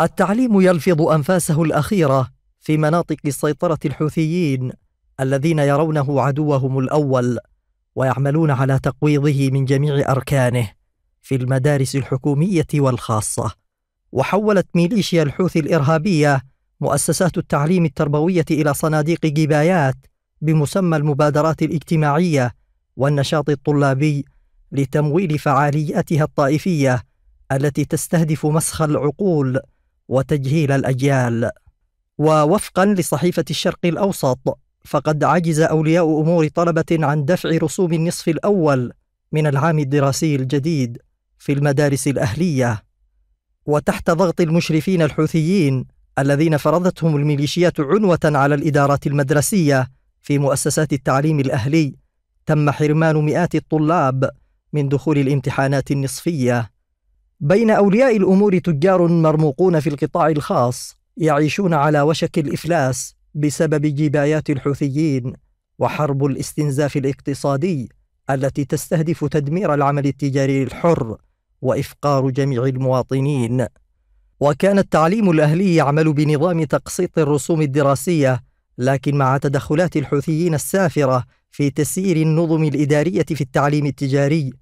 التعليم يلفظ انفاسه الاخيره في مناطق سيطره الحوثيين الذين يرونه عدوهم الاول ويعملون على تقويضه من جميع اركانه في المدارس الحكوميه والخاصه وحولت ميليشيا الحوثي الارهابيه مؤسسات التعليم التربويه الى صناديق جبايات بمسمى المبادرات الاجتماعيه والنشاط الطلابي لتمويل فعالياتها الطائفيه التي تستهدف مسخ العقول وتجهيل الأجيال ووفقا لصحيفة الشرق الأوسط فقد عجز أولياء أمور طلبة عن دفع رسوم النصف الأول من العام الدراسي الجديد في المدارس الأهلية وتحت ضغط المشرفين الحوثيين الذين فرضتهم الميليشيات عنوة على الإدارات المدرسية في مؤسسات التعليم الأهلي تم حرمان مئات الطلاب من دخول الامتحانات النصفيه بين اولياء الامور تجار مرموقون في القطاع الخاص يعيشون على وشك الافلاس بسبب جبايات الحوثيين وحرب الاستنزاف الاقتصادي التي تستهدف تدمير العمل التجاري الحر وافقار جميع المواطنين وكان التعليم الاهلي يعمل بنظام تقسيط الرسوم الدراسيه لكن مع تدخلات الحوثيين السافره في تسيير النظم الاداريه في التعليم التجاري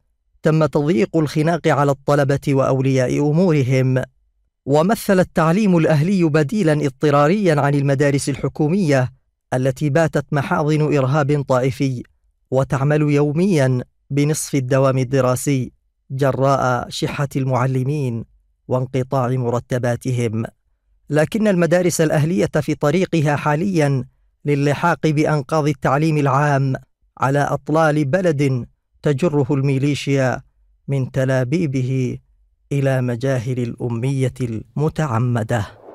تم تضييق الخناق على الطلبة وأولياء أمورهم ومثل التعليم الأهلي بديلا اضطراريا عن المدارس الحكومية التي باتت محاضن إرهاب طائفي وتعمل يوميا بنصف الدوام الدراسي جراء شحة المعلمين وانقطاع مرتباتهم لكن المدارس الأهلية في طريقها حاليا للحاق بأنقاض التعليم العام على أطلال بلد تجره الميليشيا من تلابيبه الى مجاهل الاميه المتعمده